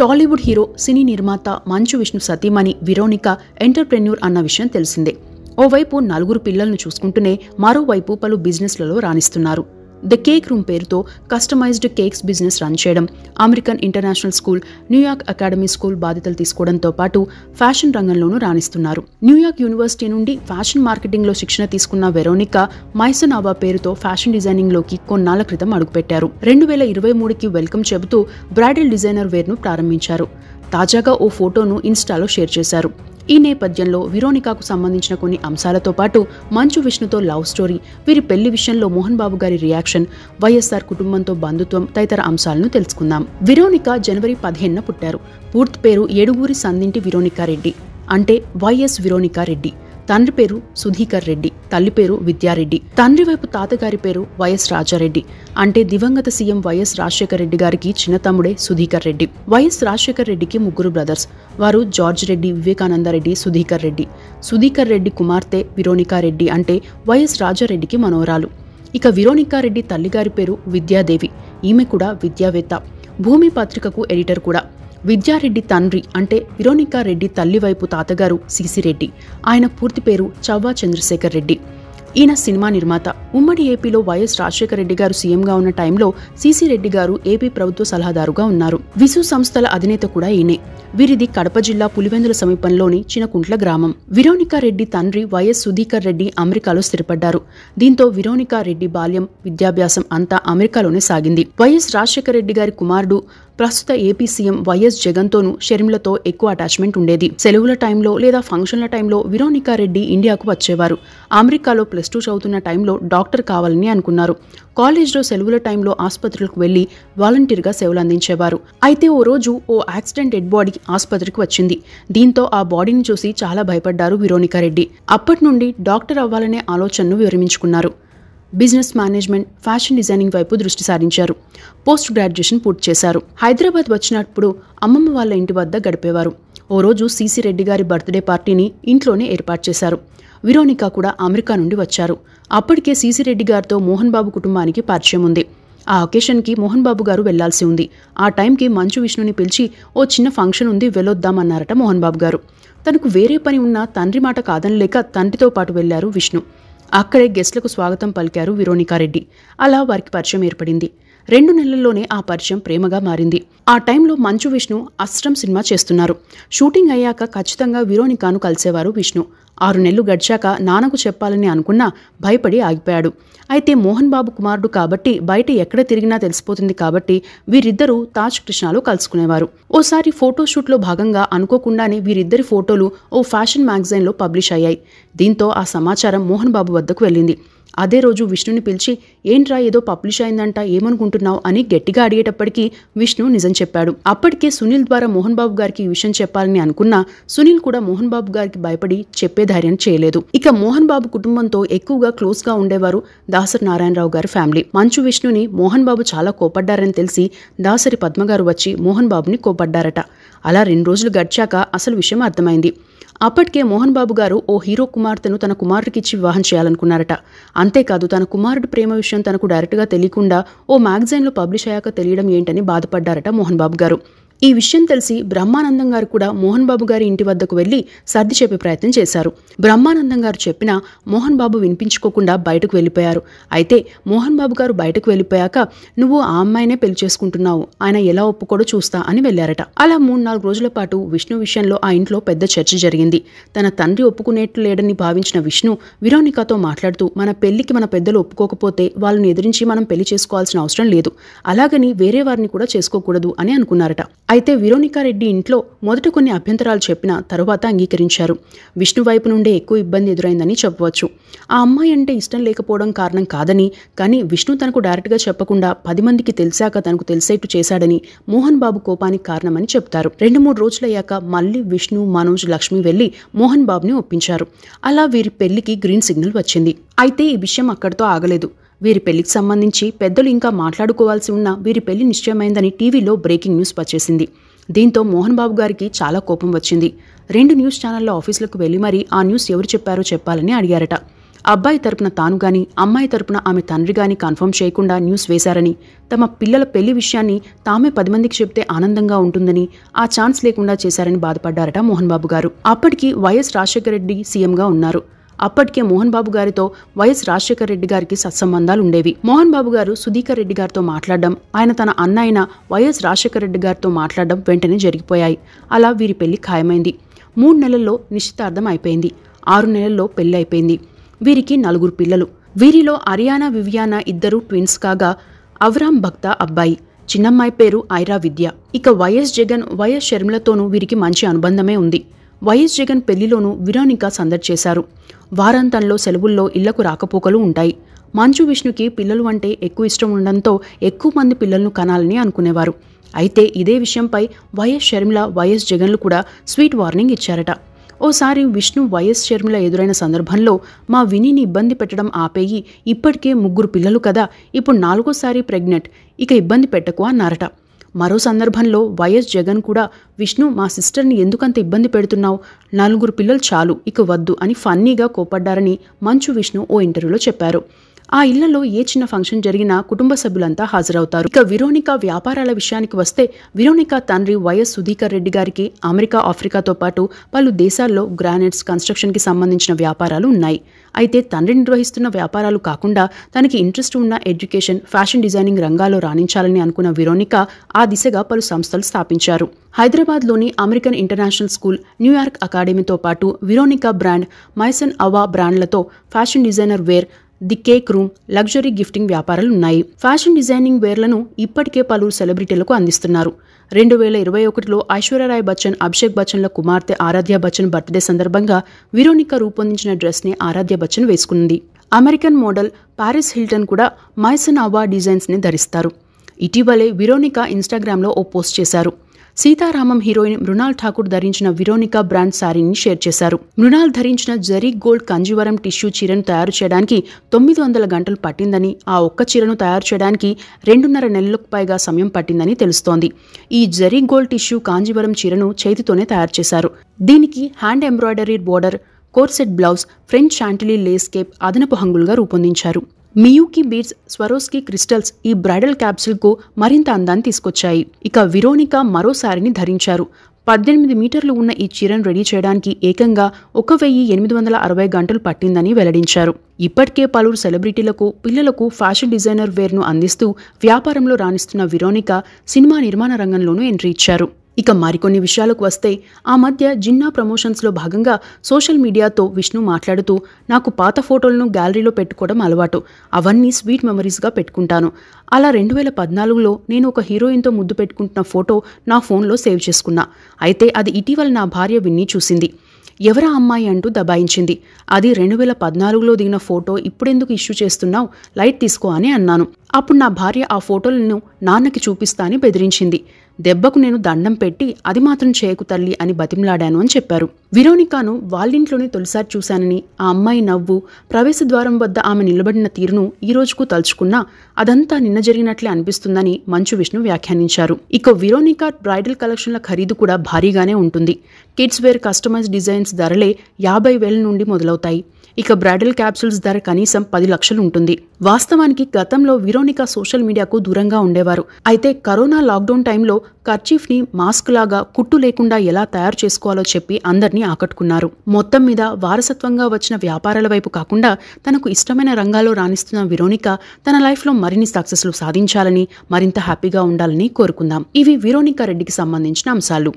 Tollywood hero cine నిర్మాత మంచు విష్ణు సతీమణి విరోనిక ఎంటర్ప్రెన్యూర్ అన్న విషయం తెలిసిందే ఓవైపు నలుగురు పిల్లలను చూసుకుంటూనే మరోవైపు పలు బిజినెస్లలో రాణిస్తున్నారు ద కేక్ రూమ్ పేరుతో కస్టమైజ్డ్ కేక్స్ బిజినెస్ రన్ చేయడం American international school New York academy school బాధ్యతలు తీసుకోవడంతో పాటు ఫ్యాషన్ రంగంలోనూ రాణిస్తున్నారు న్యూయార్క్ యూనివర్సిటీ నుండి ఫ్యాషన్ మార్కెటింగ్లో శిక్షణ తీసుకున్న వెరోనికా మైసనాబా పేరుతో ఫ్యాషన్ డిజైనింగ్లోకి కొన్నాళ్ల క్రితం అడుగుపెట్టారు రెండు వేల ఇరవై మూడుకి వెల్కమ్ చెబుతూ బ్రైడల్ డిజైనర్ వేర్ను ప్రారంభించారు తాజాగా ఓ ఫోటోను ఇన్స్టాలో షేర్ చేశారు ఈ నేపథ్యంలో విరోనికాకు సంబంధించిన కొన్ని అంశాలతో పాటు మంచు విష్ణుతో లవ్ స్టోరీ వీరి పెళ్లి విషయంలో మోహన్ బాబు గారి రియాక్షన్ వైఎస్ఆర్ కుటుంబంతో బంధుత్వం తదితర అంశాలను తెలుసుకుందాం విరోనిక జనవరి పదిహేనున పుట్టారు పూర్తి పేరు ఏడుగురి సందింటి విరోనికారెడ్డి అంటే వైఎస్ విరోనికారెడ్డి రెడ్డి తండ్రి పేరు సుధీకర్ రెడ్డి తల్లి పేరు విద్యారెడ్డి తండ్రి వైపు తాతగారి పేరు వైఎస్ రాజారెడ్డి అంటే దివంగత సీఎం వైఎస్ రాజశేఖర రెడ్డి గారికి చిన్న తమ్ముడే సుధీకర్ రెడ్డి వైఎస్ రాజశేఖర రెడ్డికి ముగ్గురు బ్రదర్స్ వారు జార్జ్ రెడ్డి వివేకానందరెడ్డి సుధీకర్ రెడ్డి సుధీకర్ రెడ్డి కుమార్తె విరోనికా రెడ్డి అంటే వైఎస్ రాజారెడ్డికి మనోరాలు ఇక రెడ్డి తల్లిగారి పేరు విద్యాదేవి ఈమె కూడా విద్యావేత్త భూమి పత్రికకు ఎడిటర్ కూడా విద్యారెడ్డి తండ్రి అంటే విరోనికా రెడ్డి తల్లివైపు తాతగారు సిసిరెడ్డి ఆయన పూర్తి పేరు చవ్వా చంద్రశేఖర్ రెడ్డి ఈయన సినిమా నిర్మాత ఉమ్మడి ఏపీలో వైఎస్ రాజశేఖర రెడ్డి గారు సీఎంగా ఉన్న టైంలో సీసీ రెడ్డి గారు ఏపీ ప్రభుత్వ సలహాదారుగా ఉన్నారు విసు సంస్థల అధినేత కూడా ఈయనే వీరిది కడప జిల్లా పులివెందుల సమీపంలోని చినకుంట్ల గ్రామం విరోనికా రెడ్డి తండ్రి వైఎస్ సుధీకర్ రెడ్డి అమెరికాలో స్థిరపడ్డారు దీంతో విరోనికా రెడ్డి బాల్యం విద్యాభ్యాసం అంతా అమెరికాలోనే సాగింది వైఎస్ రాజశేఖర రెడ్డి గారి కుమారుడు ప్రస్తుత ఏపీ సీఎం వైఎస్ జగన్తోనూ షర్మిలతో ఎక్కువ అటాచ్మెంట్ ఉండేది సెలవుల టైంలో లేదా ఫంక్షన్ల టైంలో విరోనికా రెడ్డి ఇండియాకు వచ్చేవారు అమెరికాలో ప్లస్ టూ చదువుతున్న టైంలో డాక్టర్ కావాలని అనుకున్నారు కాలేజ్లో సెలవుల టైంలో ఆసుపత్రులకు వెళ్లి వాలంటీర్గా సేవలు అందించేవారు అయితే ఓ రోజు ఓ యాక్సిడెంట్ డెడ్ బాడీ ఆసుపత్రికి వచ్చింది దీంతో ఆ బాడీని చూసి చాలా భయపడ్డారు విరోనికా రెడ్డి అప్పటి నుండి డాక్టర్ అవ్వాలనే ఆలోచనను విరమించుకున్నారు బిజినెస్ మేనేజ్మెంట్ ఫ్యాషన్ డిజైనింగ్ వైపు దృష్టి సారించారు పోస్ట్ గ్రాడ్యుయేషన్ పూర్తి చేశారు హైదరాబాద్ వచ్చినప్పుడు అమ్మమ్మ వాళ్ళ ఇంటి వద్ద గడిపేవారు ఓ రోజు సీసీ రెడ్డి గారి బర్త్డే పార్టీని ఇంట్లోనే ఏర్పాటు చేశారు విరోనికా కూడా అమెరికా నుండి వచ్చారు అప్పటికే సీసీ రెడ్డి గారితో మోహన్ బాబు కుటుంబానికి పరిచయం ఉంది ఆ ఒకేషన్కి మోహన్ బాబు గారు వెళ్లాల్సి ఉంది ఆ టైంకి మంచు విష్ణుని పిలిచి ఓ చిన్న ఫంక్షన్ ఉంది వెళ్ళొద్దామన్నారట మోహన్ బాబు గారు తనకు వేరే పని ఉన్న తండ్రి మాట కాదనలేక తండ్రితో పాటు వెళ్లారు విష్ణు అక్కడే గెస్టులకు స్వాగతం పలికారు విరోనికారెడ్డి అలా వారికి పరిచయం ఏర్పడింది రెండు నెలల్లోనే ఆ పరిచయం ప్రేమగా మారింది ఆ టైంలో మంచు విష్ణు అస్త్రం సినిమా చేస్తున్నారు షూటింగ్ అయ్యాక ఖచ్చితంగా విరోనికాను కలిసేవారు విష్ణు ఆరు నెలలు గడిచాక నాన్నకు చెప్పాలని అనుకున్నా భయపడి ఆగిపోయాడు అయితే మోహన్ బాబు కుమారుడు కాబట్టి బయట ఎక్కడ తిరిగినా తెలిసిపోతుంది కాబట్టి వీరిద్దరూ తాజ్ కృష్ణాలు కలుసుకునేవారు ఓసారి ఫోటోషూట్లో భాగంగా అనుకోకుండానే వీరిద్దరి ఫోటోలు ఓ ఫ్యాషన్ మ్యాగజైన్లో పబ్లిష్ అయ్యాయి దీంతో ఆ సమాచారం మోహన్ బాబు వద్దకు వెళ్ళింది అదే రోజు విష్ణుని పిలిచి ఏంట్రా ఏదో పబ్లిష్ అయిందంట ఏమనుకుంటున్నావు అని గట్టిగా అడిగేటప్పటికీ విష్ణు నిజం చెప్పాడు అప్పటికే సునీల్ ద్వారా మోహన్ బాబు గారికి ఈ విషయం చెప్పాలని అనుకున్నా సునీల్ కూడా మోహన్ బాబు గారికి భయపడి చెప్పే ధైర్యం చేయలేదు ఇక మోహన్ బాబు కుటుంబంతో ఎక్కువగా క్లోజ్ గా ఉండేవారు దాసరి నారాయణరావు గారి ఫ్యామిలీ మంచు విష్ణుని మోహన్ బాబు చాలా కోపడ్డారని తెలిసి దాసరి పద్మగారు వచ్చి మోహన్ బాబుని కోపడ్డారట అలా రెండు రోజులు గడిచాక అసలు విషయం అర్థమైంది అప్పటికే మోహన్ బాబు గారు ఓ హీరో కుమార్తెను తన కుమారుడికిచ్చి వివాహం చేయాలనుకున్నారట అంతేకాదు తన కుమారుడు ప్రేమ విషయం తనకు డైరెక్ట్గా తెలియకుండా ఓ మ్యాగజైన్లో పబ్లిష్ అయ్యాక తెలియడం ఏంటని బాధపడ్డారట మోహన్ బాబు గారు ఈ విషయం తెలిసి బ్రహ్మానందం గారు కూడా మోహన్ బాబు గారి ఇంటి వద్దకు వెళ్లి సర్ది చెప్పే ప్రయత్నం చేశారు బ్రహ్మానందం గారు చెప్పినా మోహన్ బాబు వినిపించుకోకుండా బయటకు వెళ్ళిపోయారు అయితే మోహన్ బాబు గారు బయటకు వెళ్ళిపోయాక నువ్వు ఆ అమ్మాయినే పెళ్లి చేసుకుంటున్నావు ఆయన ఎలా ఒప్పుకోడో చూస్తా అని వెళ్లారట అలా మూడు నాలుగు రోజుల పాటు విష్ణు విషయంలో ఆ ఇంట్లో పెద్ద చర్చ జరిగింది తన తండ్రి ఒప్పుకునేట్లు లేడని భావించిన విష్ణు విరోనికాతో మాట్లాడుతూ మన పెళ్లికి మన పెద్దలు ఒప్పుకోకపోతే వాళ్ళని ఎదిరించి మనం పెళ్లి చేసుకోవాల్సిన అవసరం లేదు అలాగని వేరే వారిని కూడా చేసుకోకూడదు అని అనుకున్నారట అయితే విరోనికారెడ్డి ఇంట్లో మొదట కొన్ని అభ్యంతరాలు చెప్పిన తరువాత అంగీకరించారు విష్ణు వైపు నుండే ఎక్కువ ఇబ్బంది ఎదురైందని చెప్పవచ్చు ఆ అమ్మాయి అంటే ఇష్టం లేకపోవడం కారణం కాదని కానీ విష్ణు తనకు డైరెక్ట్గా చెప్పకుండా పది మందికి తెలిసాక తనకు తెలిసేట్టు చేశాడని మోహన్ బాబు కోపానికి కారణమని చెప్తారు రెండు మూడు రోజులయ్యాక మళ్ళీ విష్ణు మనోజ్ లక్ష్మి వెళ్లి మోహన్ బాబుని ఒప్పించారు అలా వీరి పెళ్లికి గ్రీన్ సిగ్నల్ వచ్చింది అయితే ఈ విషయం అక్కడితో ఆగలేదు వీరి పెళ్లికి సంబంధించి పెద్దలు ఇంకా మాట్లాడుకోవాల్సి ఉన్న వీరి పెళ్లి నిశ్చయమైందని టీవీలో బ్రేకింగ్ న్యూస్ వచ్చేసింది దీంతో మోహన్ బాబు గారికి చాలా కోపం వచ్చింది రెండు న్యూస్ ఛానళ్ల ఆఫీసులకు వెళ్లి మరీ ఆ న్యూస్ ఎవరు చెప్పారో చెప్పాలని అడిగారట అబ్బాయి తరపున తాను గాని అమ్మాయి తరపున ఆమె తండ్రి గాని కన్ఫర్మ్ చేయకుండా న్యూస్ వేశారని తమ పిల్లల పెళ్లి విషయాన్ని తామే పది మందికి చెప్తే ఆనందంగా ఉంటుందని ఆ ఛాన్స్ లేకుండా చేశారని బాధపడ్డారట మోహన్ బాబు గారు అప్పటికి వైఎస్ రాజశేఖర రెడ్డి సీఎంగా ఉన్నారు అప్పటికే మోహన్ బాబు గారితో వైఎస్ రాజశేఖర రెడ్డి గారికి సత్సంబంధాలు ఉండేవి మోహన్ బాబు గారు సుధీకర్ రెడ్డి గారితో మాట్లాడడం ఆయన తన అన్న అయిన వైఎస్ రాజశేఖర రెడ్డి గారితో మాట్లాడడం వెంటనే జరిగిపోయాయి అలా వీరి పెళ్లి ఖాయమైంది మూడు నెలల్లో నిశ్చితార్థం అయిపోయింది ఆరు నెలల్లో పెళ్లి అయిపోయింది వీరికి నలుగురు పిల్లలు వీరిలో అరియానా వివియానా ఇద్దరు ట్విన్స్ కాగా అవరాం భక్త అబ్బాయి చిన్నమ్మాయి పేరు ఐరా విద్య ఇక వైఎస్ జగన్ వైఎస్ షర్మిలతోనూ వీరికి మంచి అనుబంధమే ఉంది వైఎస్ జగన్ పెళ్లిలోనూ విరానిక సందడి చేశారు వారాంతంలో సెలవుల్లో ఇళ్లకు రాకపోకలు ఉంటాయి మంచు విష్ణుకి పిల్లలు అంటే ఎక్కువ ఇష్టం ఉండడంతో ఎక్కువ మంది పిల్లలను కనాలని అనుకునేవారు అయితే ఇదే విషయంపై వైఎస్ షర్మిల వైఎస్ జగన్లు కూడా స్వీట్ వార్నింగ్ ఇచ్చారట ఓసారి విష్ణు వైఎస్ షర్మిల ఎదురైన సందర్భంలో మా వినిని ఇబ్బంది పెట్టడం ఆపేయి ఇప్పటికే ముగ్గురు పిల్లలు కదా ఇప్పుడు నాలుగోసారి ప్రెగ్నెంట్ ఇక ఇబ్బంది పెట్టకు అన్నారట మరో సందర్భంలో వైఎస్ జగన్ కూడా విష్ణు మా సిస్టర్ని ఎందుకంత ఇబ్బంది పెడుతున్నావు నలుగురు పిల్లలు చాలు ఇక వద్దు అని ఫన్నీగా కోపడ్డారని మంచు విష్ణు ఓ ఇంటర్వ్యూలో చెప్పారు ఆ ఇళ్లలో ఏ చిన్న ఫంక్షన్ జరిగినా కుటుంబ సభ్యులంతా హాజరవుతారు ఇక విరోనిక వ్యాపారాల విషయానికి వస్తే విరోనిక తండ్రి వైఎస్ సుధీకర్ రెడ్డి గారికి అమెరికా ఆఫ్రికాతో పాటు పలు దేశాల్లో గ్రానైట్స్ కన్స్ట్రక్షన్కి సంబంధించిన వ్యాపారాలు ఉన్నాయి అయితే తండ్రి నిర్వహిస్తున్న వ్యాపారాలు కాకుండా తనకి ఇంట్రెస్ట్ ఉన్న ఎడ్యుకేషన్ ఫ్యాషన్ డిజైనింగ్ రంగాల్లో రాణించాలని అనుకున్న విరోనిక ఆ దిశగా పలు సంస్థలు స్థాపించారు హైదరాబాద్లోని అమెరికన్ ఇంటర్నేషనల్ స్కూల్ న్యూయార్క్ అకాడమీతో పాటు విరోనికా బ్రాండ్ మైసన్ అవా బ్రాండ్లతో fashion designer wear the cake room luxury gifting వ్యాపారాలు ఉన్నాయి ఫ్యాషన్ డిజైనింగ్ వేర్లను ఇప్పటికే పలువురు సెలబ్రిటీలకు అందిస్తున్నారు రెండు వేల ఇరవై ఒకటిలో ఐశ్వర్యరాయ్ బచ్చన్ అభిషేక్ బచ్చన్ల కుమార్తె ఆరాధ్య బచ్చన్ బర్త్డే సందర్భంగా విరోనిక రూపొందించిన డ్రెస్ని ఆరాధ్య బచ్చన్ వేసుకుంది అమెరికన్ మోడల్ పారిస్ హిల్టన్ కూడా మైసన్ అవా డిజైన్స్ని ధరిస్తారు ఇటీవలే విరోనిక ఇన్స్టాగ్రామ్లో ఓ పోస్ట్ చేశారు సీతారామం హీరోయిన్ మృణాల్ ఠాకూర్ ధరించిన విరోనికా బ్రాండ్ శారీని షేర్ చేశారు మృణాల్ ధరించిన జరీ గోల్డ్ కంజీవరం టిష్యూ చీరను తయారు చేయడానికి తొమ్మిది వందల గంటలు పట్టిందని ఆ ఒక్క చీరను తయారు చేయడానికి రెండున్నర నెలలకు పైగా సమయం పట్టిందని తెలుస్తోంది ఈ జరీ గోల్డ్ టిష్యూ కాంజీవరం చీరను చేతితోనే తయారు చేశారు దీనికి hand embroidery border corset blouse French Chantilly lace cape అదనపు హంగులుగా రూపొందించారు మియూకి బీడ్స్ స్వరోస్కి క్రిస్టల్స్ ఈ బ్రైడల్ క్యాప్సూల్కు మరింత అందాన్ని తీసుకొచ్చాయి ఇక విరోనిక మరోసారిని ధరించారు పద్దెనిమిది మీటర్లు ఉన్న ఈ చీరను రెడీ చేయడానికి ఏకంగా ఒక వెయ్యి ఎనిమిది వందల అరవై గంటలు పట్టిందని వెల్లడించారు ఇప్పటికే పలువురు సెలబ్రిటీలకు పిల్లలకు ఫ్యాషన్ డిజైనర్ వేర్ను అందిస్తూ వ్యాపారంలో రాణిస్తున్న విరోనిక సినిమా నిర్మాణ రంగంలోనూ ఎంట్రీ ఇచ్చారు ఇక మరికొన్ని విషయాలకు వస్తే ఆ మధ్య జిన్నా ప్రమోషన్స్లో భాగంగా సోషల్ మీడియాతో విష్ణు మాట్లాడుతూ నాకు పాత ఫోటోలను గ్యాలరీలో పెట్టుకోవడం అలవాటు అవన్నీ స్వీట్ మెమరీస్గా పెట్టుకుంటాను అలా రెండు వేల పద్నాలుగులో నేను ఒక హీరోయిన్తో ముద్దు పెట్టుకుంటున్న ఫోటో నా ఫోన్లో సేవ్ చేసుకున్నా అయితే అది ఇటీవల నా భార్య విన్ని చూసింది ఎవరా అమ్మాయి అంటూ దబాయించింది అది రెండు వేల పద్నాలుగులో దిగిన ఫోటో ఇప్పుడెందుకు ఇష్యూ చేస్తున్నావు లైట్ తీసుకో అని అన్నాను అప్పుడు నా భార్య ఆ ఫోటోలను నాన్నకి చూపిస్తా అని బెదిరించింది దెబ్బకు నేను దండం పెట్టి అది మాత్రం చేయకు తల్లి అని బతిమలాడాను అని చెప్పారు విరోనికాను వాళ్ళింట్లోనే తొలిసారి చూశానని ఆ అమ్మాయి నవ్వు ప్రవేశ ద్వారం వద్ద ఆమె నిలబడిన తీరును ఈ రోజుకు తలుచుకున్నా అదంతా నిన్న జరిగినట్లే అనిపిస్తుందని మంచు విష్ణు వ్యాఖ్యానించారు ఇక విరోనికా బ్రైడల్ కలెక్షన్ల ఖరీదు కూడా భారీగానే ఉంటుంది కిడ్స్ వేర్ కస్టమైజ్ డిజైన్స్ ధరలే యాభై వేల నుండి మొదలవుతాయి ఇక బ్రైడల్ క్యాప్సూల్స్ ధర కనీసం పది లక్షలు ఉంటుంది వాస్తవానికి గతంలో విరోనికా సోషల్ మీడియాకు దూరంగా ఉండేవారు అయితే కరోనా లాక్డౌన్ టైంలో కర్చీఫ్ని మాస్క్ లాగా కుట్టు లేకుండా ఎలా తయారు చేసుకోవాలో చెప్పి అందరినీ ఆకట్టుకున్నారు మొత్తం మీద వారసత్వంగా వచ్చిన వ్యాపారాల వైపు కాకుండా తనకు ఇష్టమైన రంగాల్లో రాణిస్తున్న విరోనిక తన లైఫ్లో మరిన్ని సక్సెస్లు సాధించాలని మరింత హ్యాపీగా ఉండాలని కోరుకుందాం ఇవి విరోనికా రెడ్డికి సంబంధించిన అంశాలు